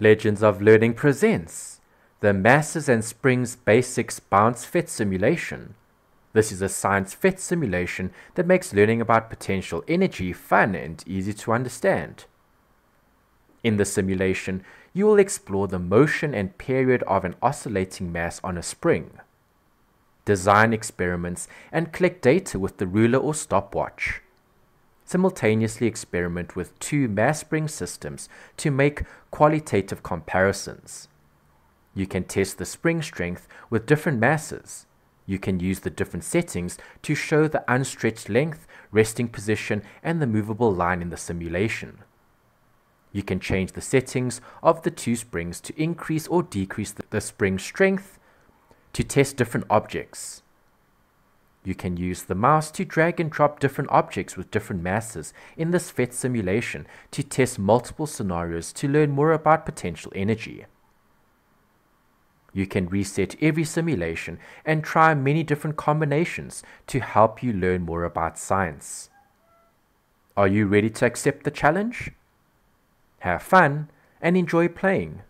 Legends of Learning presents the Masses and Springs Basics Bounce Fit Simulation. This is a science fit simulation that makes learning about potential energy fun and easy to understand. In the simulation, you will explore the motion and period of an oscillating mass on a spring. Design experiments and collect data with the ruler or stopwatch simultaneously experiment with two mass spring systems to make qualitative comparisons. You can test the spring strength with different masses. You can use the different settings to show the unstretched length, resting position, and the movable line in the simulation. You can change the settings of the two springs to increase or decrease the spring strength to test different objects. You can use the mouse to drag and drop different objects with different masses in this FET simulation to test multiple scenarios to learn more about potential energy. You can reset every simulation and try many different combinations to help you learn more about science. Are you ready to accept the challenge? Have fun and enjoy playing.